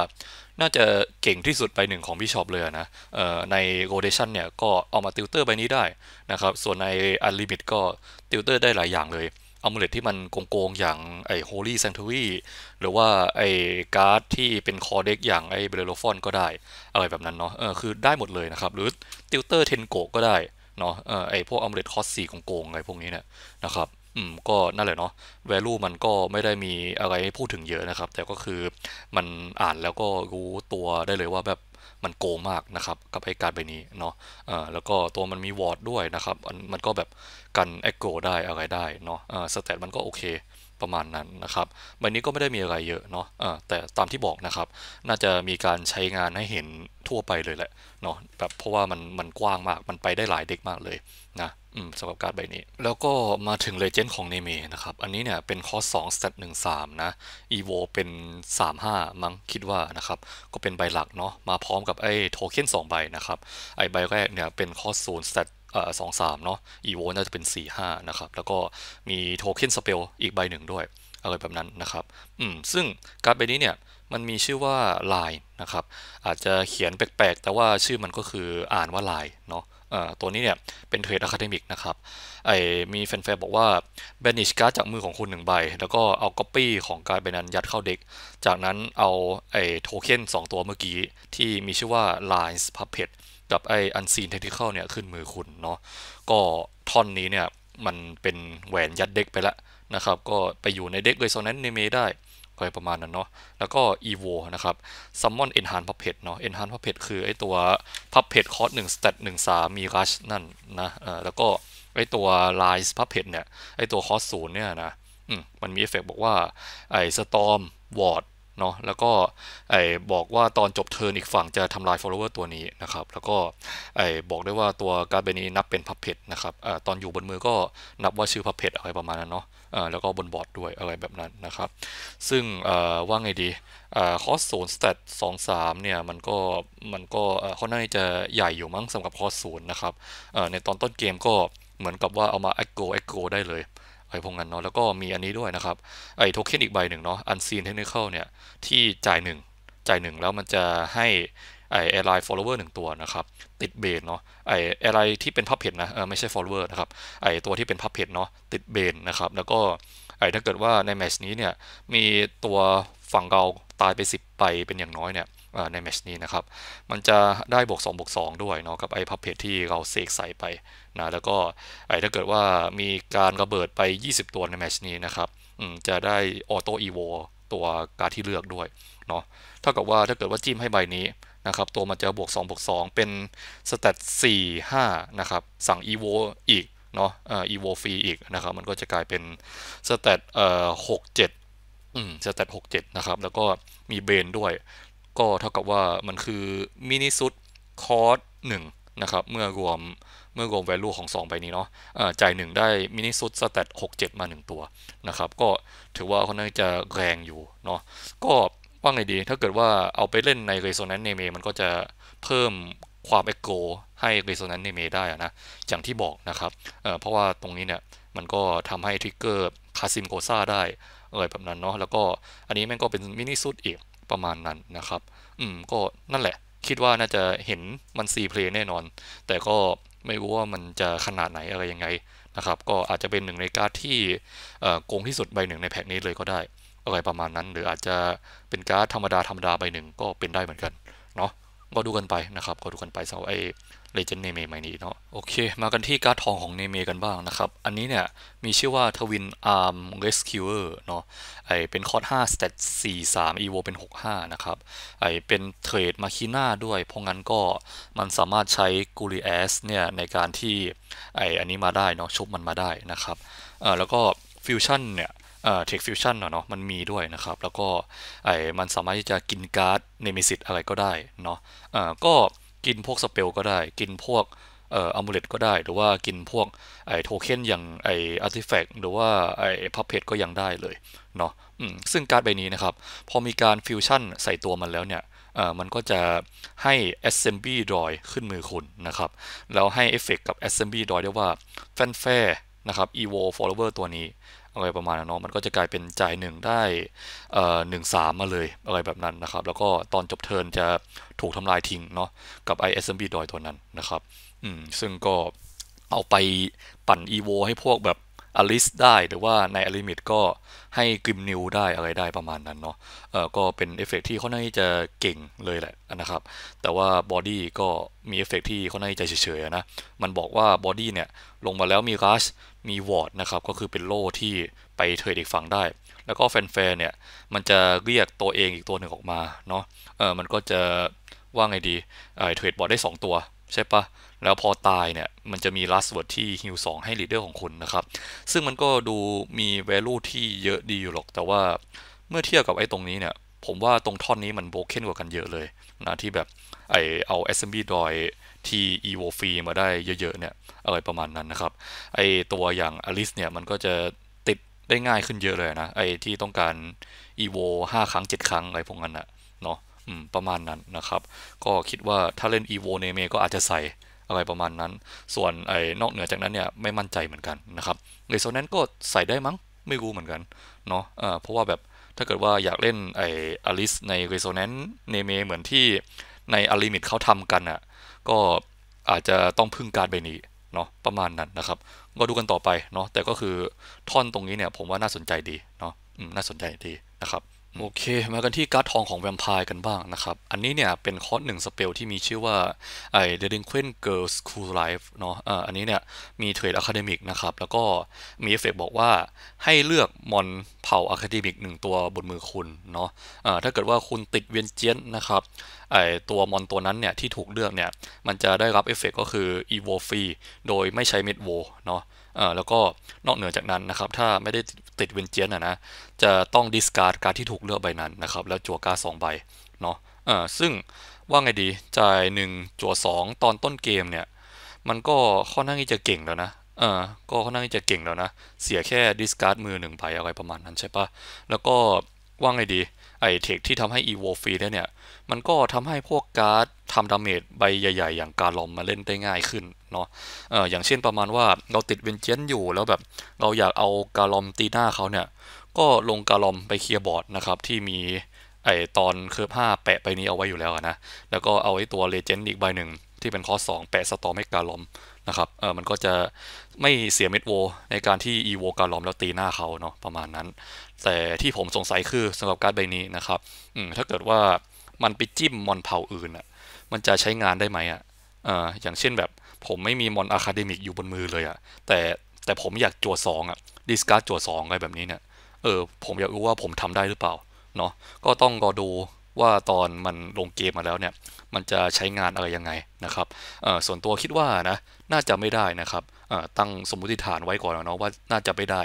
น่าจะเก่งที่สุดใบหนึ่งของพี่ชอปเลยนะในโรเดชันเนี่ยก็เอามาติวเตอร์ใบนี้ได้นะครับ ส่วนในอันลิมิตก็ติวเตอร์ได้หลายอย่างเลยอัมเลตที่มันโกงๆอย่างไอ้โฮลี่แซงทูรีหรือว่าไอ้การ์ดที่เป็นคอเด็กอย่างไอ้เบลโลฟอนก็ได้ อะไรแบบนั้นเนาะเออคือได้หมดเลยนะครับ หรือติวเตอร์เทนโกก็ได้เนาะเออไอ้พวกอมเลตคอสสี่โกงๆอะไรพวกนี้เนี่ยนะครับอืมก็นั่นแหละเนาะ value มันก็ไม่ได้มีอะไรให้พูดถึงเยอะนะครับ แต่ก็คือมันอ่านแล้วก็รู้ตัวได้เลยว่าแบบมันโกงมากนะครับ กับไอการใบนี้เนาะอ่าแล้วก็ตัวมันมีวอร์ดด้วยนะครับ มันก็แบบกันแอคโกได้อะไรได้เนาะอ่าสเตตมันก็โอเคประมาณนั้นนะครับ ใบนี้ก็ไม่ได้มีอะไรเยอะเนาะแต่ตามที่บอกนะครับ น่าจะมีการใช้งานให้เห็นทั่วไปเลยแหละเนาะ แบบเพราะว่ามันมันกว้างมาก มันไปได้หลายเด็กมากเลยนะสำหรับการ์ดใบนี้แล้วก็มาถึงเลเจนด์ของเนเมนะครับ อันนี้เนี่ยเป็น คอสองสเตตหนึ่งสามนะอีโวเป็น 35 มั้งคิดว่านะครับ ก็เป็นใบหลักเนาะมาพร้อมกับ ไอ้โทเค็น2ใบนะครับ ไอ้ใบแรกเนี่ยเป็น คอศูนย์สเตตสองสามเนาะอีโวน่าจะเป็น 4 5 นะครับ แล้วก็มีโทเค็นสเปลอีกใบหนึ่งด้วย อะไรแบบนั้นนะครับอืมซึ่งการ์ดใบนี้เนี่ยมันมีชื่อว่าลายนะครับอาจจะเขียนแปลกๆแต่ว่าชื่อมันก็คืออ่านว่าลายเนาะตัวนี้เนี่ยเป็นเทรดอะคาเดมิกนะครับไอมีแฟนๆบอกว่าแบนิชการ์ดจากมือของคุณหนึ่งใบ แล้วก็เอาก๊อปปี้ของการเบนันยัดเข้าเด็ก จากนั้นเอาไอโทเค็น2 ตัวเมื่อกี้ ที่มีชื่อว่า Lines Puppet กับไอ Unseen Tactical เนี่ยขึ้นมือคุณเนาะ ก็ท่อนนี้เนี่ยมันเป็นแหวนยัดเด็กไปแล้วนะครับ ก็ไปอยู่ในเด็กเลยโซนนั้นเนเมได้ไปประมาณนั้นเนาะ แล้วก็ evo นะครับ summon enhance puppet เนาะ enhance puppet คือไอตัว puppet cost 1 stat 1 3 มี rush นั่นนะ แล้วก็ไอตัวล i ์ e puppet เนี่ย ไอตัว cost 0เนี่ยนะ มันมีเอฟเฟกบอกว่าไอ storm ward เนาะแล้วก็ไอบอกว่าตอนจบเทิร์นอีกฝั่งจะทำลาย follower ตัวนี้นะครับ แล้วก็ไอบอกได้ว่าตัวการเบนีนับเป็นพับเพจนะครับอตอนอยู่บนมือก็นับว่าชื่อพับเพจอะไรประมาณนั้นเนาะแล้วก็บนบอร์ดด้วยอะไรแบบนั้นนะครับ ซึ่งว่าไงดีคอสโซนสเตตสองสามเนี่ยมันก็มันก็ค่อนข้างจะใหญ่อยู่มั้งสำหรับคอสโซนนะครับในตอนต้นเกมก็เหมือนกับว่าเอามาเอ็กโกเอ็กโกได้เลยไปพวกนั้นเนาะแล้วก็มีอันนี้ด้วยนะครับไอ้โทเค็นอีกใบหนึ่งเนาะอันซีนเทคนิคเนี่ยที่จ่ายหนึ่งจ่ายหนึ่งแล้วมันจะให้ไอแอร์ไลน์ฟลโเวอร์หนึ่งตัวนะครับติดเบนเนาะไอแอร์ไลน์ที่เป็นพับเพดนะเออไม่ใช่ฟลโเวอร์นะครับไอตัวที่เป็นพับเพดเนาะติดเบนนะครับแล้วก็ไอถ้าเกิดว่าในแมชนี้เนี่ยมีตัวฝั่งเราตายไป 10 ไปเป็นอย่างน้อยเนี่ยในแมชนี้นะครับ มันจะได้บวก 2บวก2 ด้วยเนาะกับไอ้พับเพจที่เราเสกใส่ไปนะ แล้วก็ไอ้ถ้าเกิดว่ามีการระเบิดไป 20 ตัวในแมชนี้นะครับจะได้ออโต้อีโวตัวการที่เลือกด้วยเนาะ เท่ากับว่าถ้าเกิดว่าจิ้มให้ใบนี้นะครับตัวมันจะบวก2บวก2 เป็นสเตต4 5 นะครับ สั่งอีโวอีกเนาะอีโวฟรีอีกนะครับมันก็จะกลายเป็นสเตตเอ่อหกเจ็ดอืมสเตตหกเจ็ดนะครับแล้วก็มีเบนด้วยก็เท่ากับว่ามันคือมินิซุดคอร์สหนึ่งนะครับเมื่อรวมเมื่อรวม value ของ2ใบนี้เนาะะจ่าย1ได้มินิซุดสเตตหกเจ็ดมา 1 ตัวนะครับก็ถือว่าเขาน่าจะแรงอยู่เนาะก็ว่าไงดีถ้าเกิดว่าเอาไปเล่นใน Resonance Neme มันก็จะเพิ่มความเอ็กโกให้ Resonance Neme ได้นะอย่างที่บอกนะครับเพราะว่าตรงนี้เนี่ยมันก็ทำให้ทริกเกอร์คาซิมโกซาได้อ่ยแบบนั้นเนาะแล้วก็อันนี้มันก็เป็นมินิซุดอีกประมาณนั้นนะครับ อืม ก็นั่นแหละ คิดว่าน่าจะเห็นมันซีเพลย์แน่นอน แต่ก็ไม่รู้ว่ามันจะขนาดไหนอะไรยังไงนะครับ ก็อาจจะเป็นหนึ่งในการ์ดที่โกงที่สุดใบหนึ่งในแพ็กนี้เลยก็ได้ อะไรประมาณนั้น หรืออาจจะเป็นการ์ดธรรมดาธรรมดาใบหนึ่งก็เป็นได้เหมือนกัน เนาะ ก็ดูกันไปนะครับ ก็ดูกันไปสำหรับไอเลเจนด์เนเมใหม่นี้เนาะโอเค มากันที่การ์ดทองของเนเมกันบ้างนะครับ อันนี้เนี่ยมีชื่อว่าทวินอาร์มเรสคิวเออร์เนาะไอเป็น คอร์ดห้าสเตตสี่สามอีโวเป็นหกห้านะครับไอเป็นเทรด มาคิน่าด้วยเพราะงั้นก็มันสามารถใช้กูริเอสเนี่ยในการที่ไออันนี้มาได้เนาะชุบมันมาได้นะครับเออแล้วก็ ฟิวชั่นเนี่ยเอ่อเทคฟิวชั่นเนาะมันมีด้วยนะครับ แล้วก็ไอมันสามารถที่จะกินการ์ดเนมิสิตอะไรก็ได้เนาะเออก็กินพวกสเปลก็ได้ กินพวกเอ่ออมูเลตก็ได้ หรือว่ากินพวกไอโทเค็นอย่างไออาร์ติแฟกต์หรือว่าไอพับเพจก็ยังได้เลยเนาะซึ่งการ์ดใบนี้นะครับ พอมีการฟิวชั่นใส่ตัวมันแล้วเนี่ย มันก็จะให้ assembly draw ขึ้นมือคุณนะครับ แล้วให้เอฟเฟกกับเ s s e m b ดร draw ได้ว่าแฟนแฟนะครับ evo follower ตัวนี้อะไรประมาณนั้นเนาะมันก็จะกลายเป็นจ่ายหนึ่งได้หนึ่งสามมาเลยอะไรแบบนั้นนะครับ แล้วก็ตอนจบเทิร์นจะถูกทำลายทิ้งเนาะกับ ISMB ดอยตัวนั้นนะครับ อืมซึ่งก็เอาไปปั่นอีโวให้พวกแบบอลิส ได้ หรือว่าในอลิมิต ก็ให้กริมนิวได้อะไรได้ประมาณนั้นเนาะ เออก็เป็นเอฟเฟกที่เขานห้าจะเก่งเลยแหละนะครับ แต่ว่าบอดี้ก็มีเอฟเฟกที่เขานห้าจะเฉยๆนะ มันบอกว่าบอดี้เนี่ยลงมาแล้วมีรัสมีวอร์ดนะครับ ก็คือเป็นโล่ที่ไปเทรดอีกฝั่งได้ แล้วก็แฟนๆเนี่ย มันจะเรียกตัวเองอีกตัวหนึ่งออกมาเนาะ เออมันก็จะว่าไงดีเทรดบอร์ดได้2 ตัวใช่ปะแล้วพอตายเนี่ยมันจะมีัสเวิร์ดที่ฮิวสองให้ลดเดอร์ของคุณนะครับ ซึ่งมันก็ดูมี value ที่เยอะดีอยู่หรอก แต่ว่าเมื่อเทียบกับไอ้ตรงนี้เนี่ย ผมว่าตรงท่อนนี้มันโบเก้นกว่ากันเยอะเลยนะที่แบบไอเอา SMB ดอยที่ EVO ฟรีมาได้เยอะ ๆ เนี่ยอะไรประมาณนั้นนะครับไอตัวอย่างอลิสเนี่ยมันก็จะติดได้ง่ายขึ้นเยอะเลยนะไอที่ต้องการ EVO 5 ครั้ง 7 ครั้งอะไรพวกนั้นนะเนาะประมาณนั้นนะครับ ก็คิดว่าถ้าเล่น EVO เนเมก็อาจจะใส่อะไรประมาณนั้น ส่วนไอ้นอกเหนือจากนั้นเนี่ยไม่มั่นใจเหมือนกันนะครับเอโซนนั้นก็ใส่ได้มั้งไม่รู้เหมือนกันเนาะเพราะว่าแบบถ้าเกิดว่าอยากเล่นไออลิสใน r e s o n a n c e เนเมเหมือนที่ในอลิมิตเขาทำกันอะ่ะ ก็อาจจะต้องพึ่งการใบนี้เนาะประมาณนั้นนะครับ ก็ดูกันต่อไปเนาะแต่ก็คือท่อนตรงนี้เนี่ยผมว่าน่าสนใจดีเนาะน่าสนใจดีนะครับโอเค มากันที่การ์ดทองของแวมไพร์กันบ้างนะครับ อันนี้เนี่ย เป็นคอร์สหนึ่งสเปลที่มีชื่อว่าไอเดลิงเควนเกิร์ลสคูลไลฟ์เนาะอันนี้เนี่ย มีเทรดอะคาเดมิกนะครับ แล้วก็มีเอฟเฟกบอกว่าให้เลือกมอนเผ่าอะคาเดมิกหนึ่งตัวบนมือคุณเนาะะถ้าเกิดว่าคุณติดเวียนเจียนนะครับไอตัวมอนตัวนั้นเนี่ย ที่ถูกเลือกเนี่ย มันจะได้รับเอฟเฟกก็คืออีโวฟรีโดยไม่ใช้เม็ดโวเนาะแล้วก็นอกเหนือจากนั้นนะครับถ้าไม่ได้ติดเวนเจียน่ะนะจะต้องดิสการ์ดการ์ดที่ถูกเลือกใบนั้นนะครับแล้วจั่วการ์ดสองใบเนาะเออซึ่งว่าไงดีจ่าย1จั่ว2 ตอนต้นเกมเนี่ยมันก็ค่อนข้างที่จะเก่งแล้วนะเออก็ค่อนข้างที่จะเก่งแล้วนะ เสียแค่ดิสการ์ดมือหนึ่งใบอะไรประมาณนั้นใช่ปะแล้วก็ว่าไงดีไอเทคที่ทำให้ EVO ฟรีได้เนี่ย มันก็ทำให้พวกการ์ดทำดาเมจใบใหญ่ๆ อย่างการลอมมาเล่นได้ง่ายขึ้นเนาะเอออย่างเช่นประมาณว่าเราติดเวนเจนอยู่แล้วแบบ เราอยากเอาการลอมตีหน้าเขาเนี่ย ก็ลงการลอมไปเคลียร์บอร์ดนะครับที่มีไอตอนเคิร์ฟห้าแปะไปนี้เอาไว้อยู่แล้วนะ แล้วก็เอาไอตัวเลเจนด์อีกใบหนึ่งที่เป็นคอสสองแปะสตอร์ไม่การลอมนะครับ เออมันก็จะไม่เสียเม็ดโว ในการที่อีโวการล้อมแล้วตีหน้าเขาเนาะประมาณนั้น แต่ที่ผมสงสัยคือสำหรับการ์ดใบนี้นะครับ อืม ถ้าเกิดว่ามันไปจิ้มมอนเผาอื่นอะ่ะมันจะใช้งานได้ไหมอะ่ะเอออย่างเช่นแบบผมไม่มีมอนอะคาเดมิกอยู่บนมือเลยอะ่ะแต่แต่ผมอยากจั่วสองอะ่ะดิสการ์ดจั่วสองอะไรแบบนี้เนี่ย เออ ผมอยากรู้ว่าผมทำได้หรือเปล่าเนาะ ก็ต้องรอดูว่าตอนมันลงเกมมาแล้วเนี่ยมันจะใช้งานอะไรยังไงนะครับส่วนตัวคิดว่านะน่าจะไม่ได้นะครับตั้งสมมติฐานไว้ก่อนเนาะว่าน่าจะไม่ได้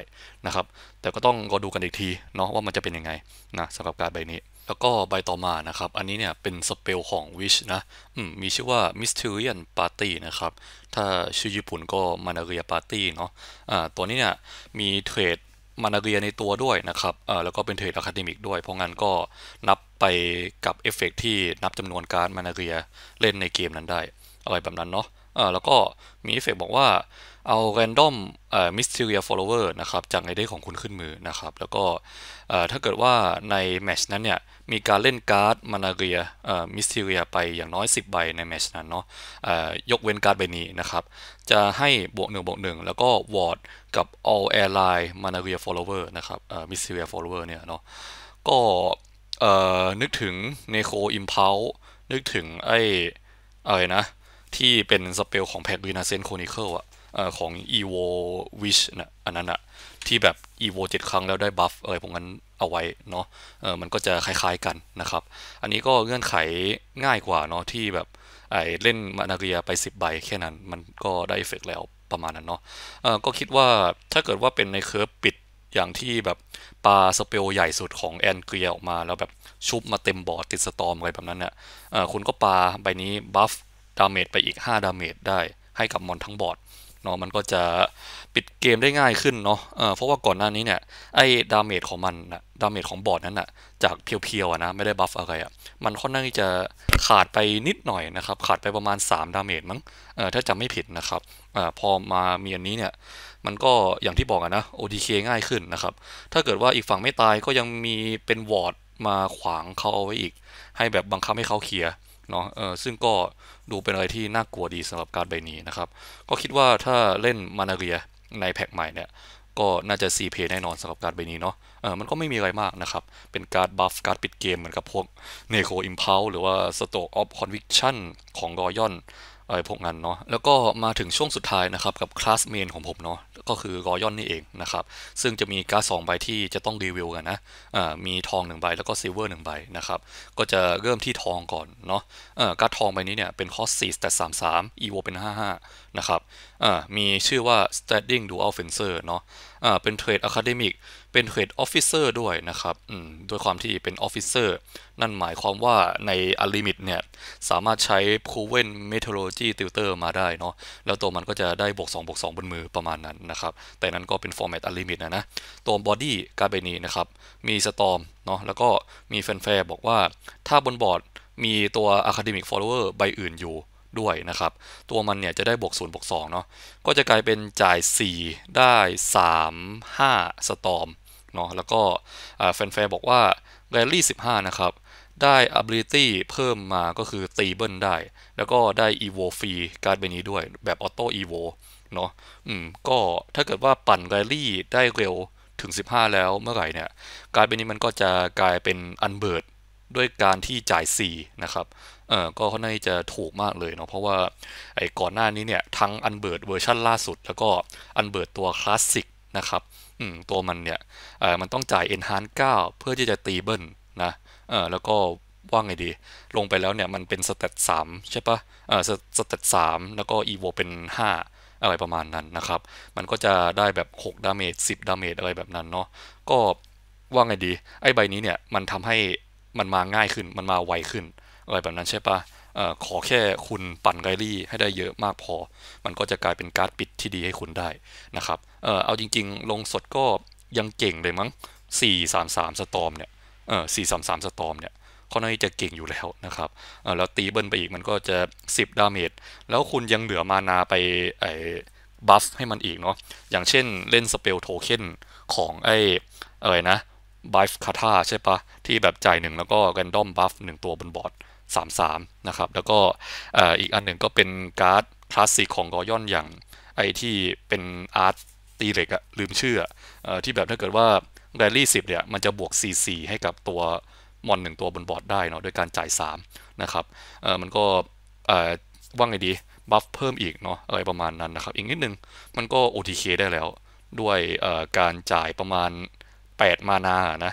นะครับแต่ก็ต้องรอดูกันอีกทีเนาะว่ามันจะเป็นยังไงนะสำหรับการใบนี้ แล้วก็ใบต่อมานะครับอันนี้เนี่ยเป็นสเปลของ Wish นะมมีชื่อว่า Mysterian Party นะครับถ้าชื่อญี่ปุ่นก็มานาเรียปาร์ตี้เนาะะตัวนี้เนี่ยมีเทรดมานาเรียในตัวด้วยนะครับแล้วก็เป็นเทรดอะคาเดมิกด้วย เพราะงั้นก็นับไปกับเอฟเฟกที่นับจำนวนการมานาเรียเล่นในเกมนั้นได้ อะไรแบบนั้นเนาะแล้วก็มีเอฟเฟกบอกว่าเอา random อ่ mysteria follower นะครับจากในเดของคุณขึ้นมือนะครับ แล้วก็ถ้าเกิดว่าในแมชนั้นเนี่ย มีการเล่นการ์ดมานาเรียอ่อ mysteria ไปอย่างน้อย 10ใบในแมชนั้นเนาะะอ่ยกเว้นการ์ดใบนี้นะครับ จะให้บวก1บวก1แล้วก็วอร์ด กับ all airline m a n a รีย follower นะครับอ่อ mysteria follower เนี่ยเนาะ ก็ เอ่อ นึกถึง neco impulse นึกถึงไอ้อะไรนะ ที่เป็นสเปลของแพ็กวีนาเซนโคนิเคิลอะอของ evo wish นะอันนั้นอะที่แบบ evo 7ครั้งแล้วได้ บัฟอะไรพวกนั้นเอาไว้เนาะเออมันก็จะคล้าย ๆกัน นะครับ อันนี้ก็เงื่อนไขง่ายกว่าเนาะที่แบบ ไอเล่นมานาเรียไป 10 ใบ แค่นั้นมันก็ได้เอฟเฟกแล้วประมาณนั้นเนาะเออก็คิดว่าถ้าเกิดว่าเป็นในเคิร์ฟปิดอย่างที่แบบปลาสเปล ใหญ่สุดของแอนเกลียออกมาแล้วแบบชุบมาเต็มบอร์ดติดสตอมอะไรแบบนั้นเนี่ยคุณก็ปลาใบนี้บัฟดาเมจไปอีก5ดาเมจได้ให้กับมอนทั้งบอร์ดเนาะมันก็จะปิดเกมได้ง่ายขึ้น เนาะเเพราะว่าก่อนหน้านี้เนี่ยไอ้ดาเมจของมันนะดาเมจของบอร์ดนั้นอนะจากเพียวๆนะไม่ได้บัฟอะไรอะ่ะมันค่อนข้างที่จะขาดไปนิดหน่อยนะครับขาดไปประมาณ3ดาเมจมั้งถ้าจำไม่ผิดนะครับอพอมามีอันนี้เนี่ยมันก็อย่างที่บอกอะนะ ODK ง่ายขึ้นนะครับ ถ้าเกิดว่าอีกฝั่งไม่ตายก็ยังมีเป็นวอร์ดมาขวางเขาเอาไว้อีก ให้แบบบังคับให้เขาเคลียร์เนาะ เออซึ่งก็ดูเป็นอะไรที่น่ากลัวดีสำหรับการใบนี้นะครับ ก็คิดว่าถ้าเล่นมานาเรียในแพ็กใหม่เนี่ย ก็น่าจะซีเพย์แน่นอนสำหรับการใบนี้เนาะ เออมันก็ไม่มีอะไรมากนะครับ เป็นการบัฟการปิดเกมเหมือนกับพวกเนโคอิมเพลหรือว่าสโตกออฟคอนวิคชั่นของรอยอนอะไรพวกนั้นเนาะแล้วก็มาถึงช่วงสุดท้ายนะครับกับคลาสเมนของผมเนาะก็คือรอยอนนี่เองนะครับซึ่งจะมีการ์ดสองใบที่จะต้องรีวิวกันนะมีทองหนึ่งใบแล้วก็ซิลเวอร์หนึ่งใบนะครับ ก็จะเริ่มที่ทองก่อนเนาะการ์ดทองใบนี้เนี่ยเป็นคอสสี่แต่สามสามอีโวเป็น55นะครับมีชื่อว่า standing dual fencer เนาะอ่าเป็นเทรดอะคาเดมิกเป็นเทรดออฟฟิเซอร์ด้วยนะครับอืม้วยความที่เป็นออฟฟิเซอร์นั่นหมายความว่าในอัลลิมิตเนี่ย สามารถใช้ proven methodology tutor มาได้เนาะแล้วตัวมันก็จะได้บวก2บวก2 บนมือประมาณนั้นนะครับ แต่นั้นก็เป็น format อัลลิมิตนะนะ ตัวบอดี้กาเบนีนะครับ มีสตอมเนาะแล้วก็มีแฟนแฟร์บอกว่าถ้าบนบอร์ดมีตัว academic follower ใบอื่นอยู่ด้วยนะครับ ตัวมันเนี่ยจะได้บวก0บวกงเนาะ ก็จะกลายเป็นจ่าย 4 ได้ 3 5 สตอมเนาะ แล้วก็แฟนแฟร์บอกว่าแรลลี่สินะครับ ได้ ability เพิ่มมาก็คือตีเบิลได้ แล้วก็ได้ evo ฟรีการ์ดใบนี้ด้วยแบบออโต้ evo เนาะ อืมก็ถ้าเกิดว่าปั่นแรลลี่ได้เร็วถึง 15 แล้วเมื่อไหร่เนี่ย การ์ดใบนี้มันก็จะกลายเป็นอันเบิร์ดด้วยการที่จ่าย 4 นะครับก็ค่อนข้างจะถูกมากเลยเนาะเพราะว่า ไอ้ก่อนหน้านี้เนี่ย ทั้งอันเบิร์ดเวอร์ชันล่าสุด แล้วก็อันเบิร์ดตัวคลาสสิกนะครับตัวมันเนี่ยมันต้องจ่าย enhance 9 เพื่อที่จะตีเบิลนะแล้วก็ว่าไงดี ลงไปแล้วเนี่ย มันเป็นสเตตสามใช่ปะเออสเตตสามแล้วก็อีโวเป็น 5 อะไรประมาณนั้นนะครับ มันก็จะได้แบบ6ดาเมจ10ดาเมจอะไรแบบนั้นเนาะก็ว่าไงดีไอ้ใบนี้เนี่ยมันทำให้มันมาง่ายขึ้น มันมาไวขึ้นอะไรแบบนั้นใช่ปะ ขอแค่คุณปั่นไกลี่ให้ได้เยอะมากพอ มันก็จะกลายเป็นการ์ดปิดที่ดีให้คุณได้นะครับ เออเอาจริงๆ ลงสดก็ยังเก่งเลยมั้ง 4 3 3สตอมเนี่ยเออ4 3 3สตอมเนี่ยเ่อนข้าจะเก่งอยู่แล้วนะครับเออแล้วตีเบิ้ลไปอีกมันก็จะ 10ดาเมจ แล้วคุณยังเหลือมานาไปไอ้บัฟให้มันอีกเนาะ อย่างเช่นเล่นสเปลโทเค็นของไอ้อะไรนะบิฟคาท่าใช่ปะที่แบบจ่ายหนึ่งแล้วก็แรนดอมบัฟหนึ่งตัวบนบอร์ด33นะครับแล้วก็อีกอันหนึ่งก็เป็นการ์ดคลาสสิกของกอยอนอย่าง ไอที่เป็นอาร์ตตีเหล็กอะลืมชื่ออที่แบบถ้าเกิดว่าแรลลี่สิบเนี่ยมันจะบวก c 4ให้กับตัว มอนหนึ่งตัวบนบอร์ดได้เนาะโดยการจ่าย3นะครับมันก็ว่างไงดีบัฟเพิ่มอีกเนาะอะไรประมาณนั้นนะครับอีกนิดนึงมันก็ OTK ได้แล้วด้วยการจ่ายประมาณ 8 มานานะ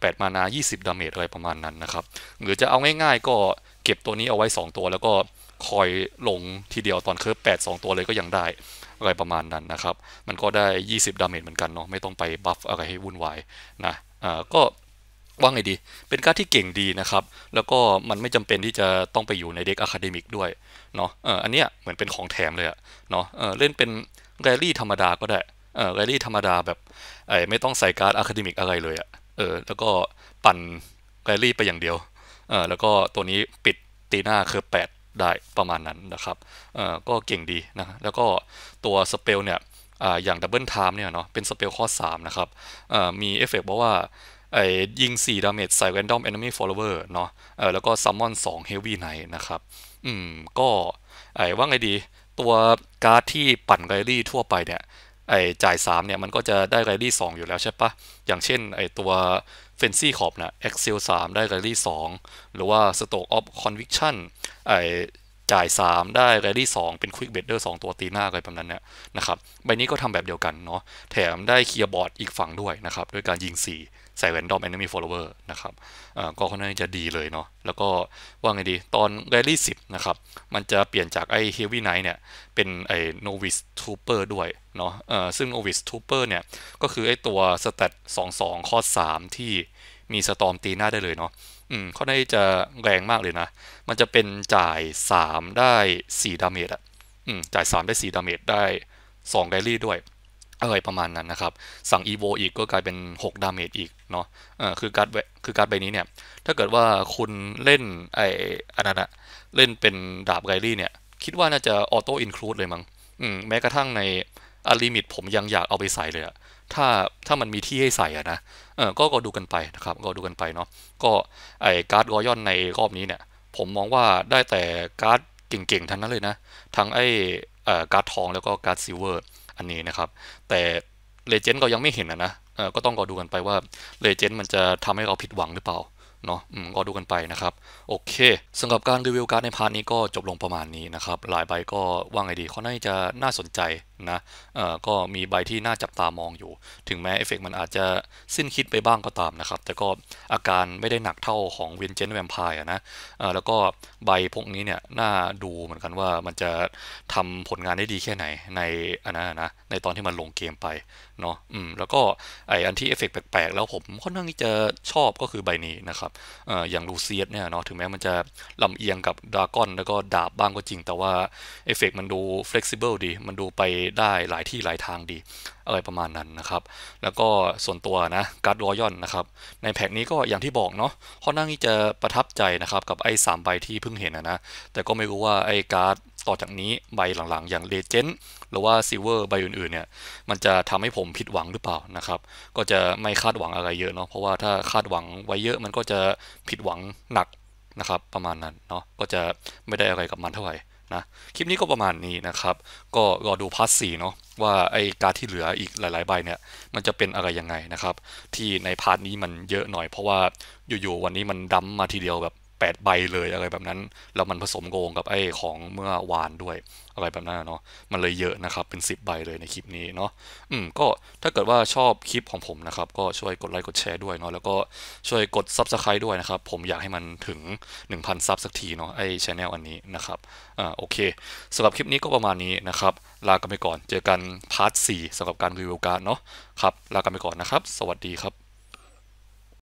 แปดมานา 20ดาเมจอะไรประมาณนั้นนะครับ หรือจะเอาง่าย ๆก็เก็บตัวนี้เอาไว้ 2 ตัวแล้วก็คอยลงทีเดียวตอนเคิร์ฟ8 2 ตัวเลยก็ยังได้อะไรประมาณนั้นนะครับ มันก็ได้ 20ดาเมจเหมือนกันเนาะไม่ต้องไปบัฟอะไรให้วุ่นวายนะเอ่อก็ว่าไงดี เป็นการ์ดที่เก่งดีนะครับ แล้วก็มันไม่จำเป็นที่จะต้องไปอยู่ในเด็กอะคาเดมิกด้วยเนาะเอออันเนี้ยเหมือนเป็นของแถมเลยอะเนาะเออเล่นเป็นแรลลี่ธรรมดาก็ได้เออแรลลี่ธรรมดาแบบไอ้ไม่ต้องใส่การ์ดอะคาเดมิกอะไรเลยอะเออแล้วก็ปั่นแกลลี่ไปอย่างเดียวเออแล้วก็ตัวนี้ปิดตีหน้าคือดได้ประมาณนั้นนะครับเออก็เก่งดีนะ แล้วก็ตัวสเปลเนี่ยอ่าอย่างดับเบิลไทม์เนี่ยเนาะเป็นสเปลข้อ 3 นะครับเออมีเอฟเฟกต์บอกว่าไอ้ยิง 4 ดาเมจ ใส่ดอมเอน e นมี่โฟลเวอร์เนาะเออแล้วก็ซัมมอน2เฮ a v y k n i g h นะครับอืมก็ไอ้ว่าไงดีตัวการ์ดที่ปั่นไกลี่ทั่วไปเนี่ยไอ้จ่าย3เนี่ยมันก็จะได้ไรลี่2อยู่แล้วใช่ปะอย่างเช่นไอ้ตัวเฟนซี่ขอบนะ Excel 3 ได้ไรลี่2หรือว่า Stroke of Conviction ไอ้จ่าย 3 ได้ไรลี่2เป็น Quick b e d e r 2 ตัวตีหน้าอะไรมาณนั้นเนี่ยนะครับใบนี้ก็ทำแบบเดียวกันเนาะแถมได้เคียร์บอร์ดอีกฝั่งด้วยนะครับ ด้วยการยิง 4ใส่แ r a อ d o m e n e มีโฟลเวอร์นะครับก็ค่อนข้างจะดีเลยเนาะ แล้วก็ว่าไงดี ตอน r ลลี่สินะครับ มันจะเปลี่ยนจากไอเฮ e วี่ไนท์เนี่ยเป็นไอโนวิสทูเปอร์ด้วยเนาะซึ่งโนวิสทูเปอร์เนี่ย ก็คือไอตัวสองสองข้อมที่มีสตอมตีหน้าได้เลยเนาะ อืมเขาได้จะแรงมากเลยนะ มันจะเป็นจ่ายสามได้สี่ดาเมจอะอืม จ่ายสามได้สี่ดาเมจได้สงแรลลี่ด้วยอะไรประมาณนั้นนะครับ สั่งอีโวอีกก็กลายเป็น 6 ดาเมจอีกเนาะอ่าคือการ์ดคือการ์ดใบนี้เนี่ย ถ้าเกิดว่าคุณเล่นไอ้อันนั้นอะเล่นเป็นดาบไกลี่เนี่ย คิดว่าน่าจะออโต้อินคลูดเลยมั้ง อืมแม้กระทั่งในอัลิมิต ผมยังอยากเอาไปใส่เลยอะถ้า ถ้ามันมีที่ให้ใส่อะนะ เออก็ก็ดูกันไปนะครับ ก็ดูกันไปเนาะ ก็ไอ้การ์ดรอยอนในรอบนี้เนี่ย ผมมองว่าได้แต่การ์ดเก่งๆทั้งนั้นเลยนะ ทั้งไอ้การ์ดทองแล้วก็การ์ดซิลเวอร์อันนี้นะครับ แต่เลเจนต์ก็ยังไม่เห็นนะก็ต้องรอดูกันไปว่าเลเจนต์มันจะทำให้เราผิดหวังหรือเปล่าเนาะรอดูกันไปนะครับ โอเคสำหรับการรีวิวการในพาร์ทนี้ก็จบลงประมาณนี้นะครับ หลายใบก็ว่างไงดีเขาน่าจะน่าสนใจนะก็มีใบที่น่าจับตามองอยู่ ถึงแม้เอฟเฟกมันอาจจะสิ้นคิดไปบ้างก็ตามนะครับ แต่ก็อาการไม่ได้หนักเท่าของเวนเจนแวมไพร์นะแล้วก็ใบพวกนี้เนี่ยน่าดูเหมือนกันว่ามันจะทำผลงานได้ดีแค่ไหนในอันนั้นนะ ในตอนที่มันลงเกมไปเนาะ อืม แล้วก็ไออันที่เอฟเฟกแปลกๆแล้วผมค่อนข้างที่จะชอบก็คือใบนี้นะครับออย่างลูเซียสเนี่ยเนาะถึงแม้มันจะลำเอียงกับดราก้อนแล้วก็ดาบบ้างก็จริง แต่ว่าเอฟเฟกมันดูเฟล็กซิเบิลดี มันดูไปได้หลายที่หลายทางดีอะไรประมาณนั้นนะครับ แล้วก็ส่วนตัวนะการ์ดรอยอนนะครับในแพ็กนี้ก็อย่างที่บอกเนาะค่อนั้างี้จะประทับใจนะครับ กับไอ้สามใบที่เพิ่งเห็นนะนะ แต่ก็ไม่รู้ว่าไอ้การ์ดต่อจากนี้ใบหลังๆ อย่างเลเจนด์หรือว่าซิลเวอร์ใบอื่น ๆเนี่ย มันจะทำให้ผมผิดหวังหรือเปล่านะครับก็จะไม่คาดหวังอะไรเยอะเนาะเพราะว่าถ้าคาดหวังไว้เยอะมันก็จะผิดหวังหนักนะครับประมาณนั้นเนาะก็จะไม่ได้อะไรกับมันเท่าไหร่นะคลิปนี้ก็ประมาณนี้นะครับ ก็รอดูพาร์ทสเนาะว่าไอการที่เหลืออีกหลายๆใบเนี่ยมันจะเป็นอะไรยังไงนะครับ ที่ในพาร์ทนี้มันเยอะหน่อย เพราะว่าอยู่ๆวันนี้มันดั้มมาทีเดียวแบบ 8 ใบเลยอะไรแบบนั้นแล้วมันผสมโกงกับไอของเมื่อวานด้วยอะไรแบบนั้นเนาะ มันเลยเยอะนะครับ เป็น 10 ใบเลยในคลิปนี้เนาะ อืม ก็ถ้าเกิดว่าชอบคลิปของผมนะครับ ก็ช่วยกดไลค์กดแชร์ด้วยเนาะ แล้วก็ช่วยกดซับสไคร b e ด้วยนะครับ ผมอยากให้มันถึง 1,000 ซับสักทีเนาะไอชแนลอันนี้นะครับอ่าโอเคสำหรับคลิปนี้ก็ประมาณนี้นะครับ ลากันไปก่อน เจอกันพาร์ท4สำหรับการรีวิวการเนาะ ครับ ลากันไปก่อนนะครับ สวัสดีครับ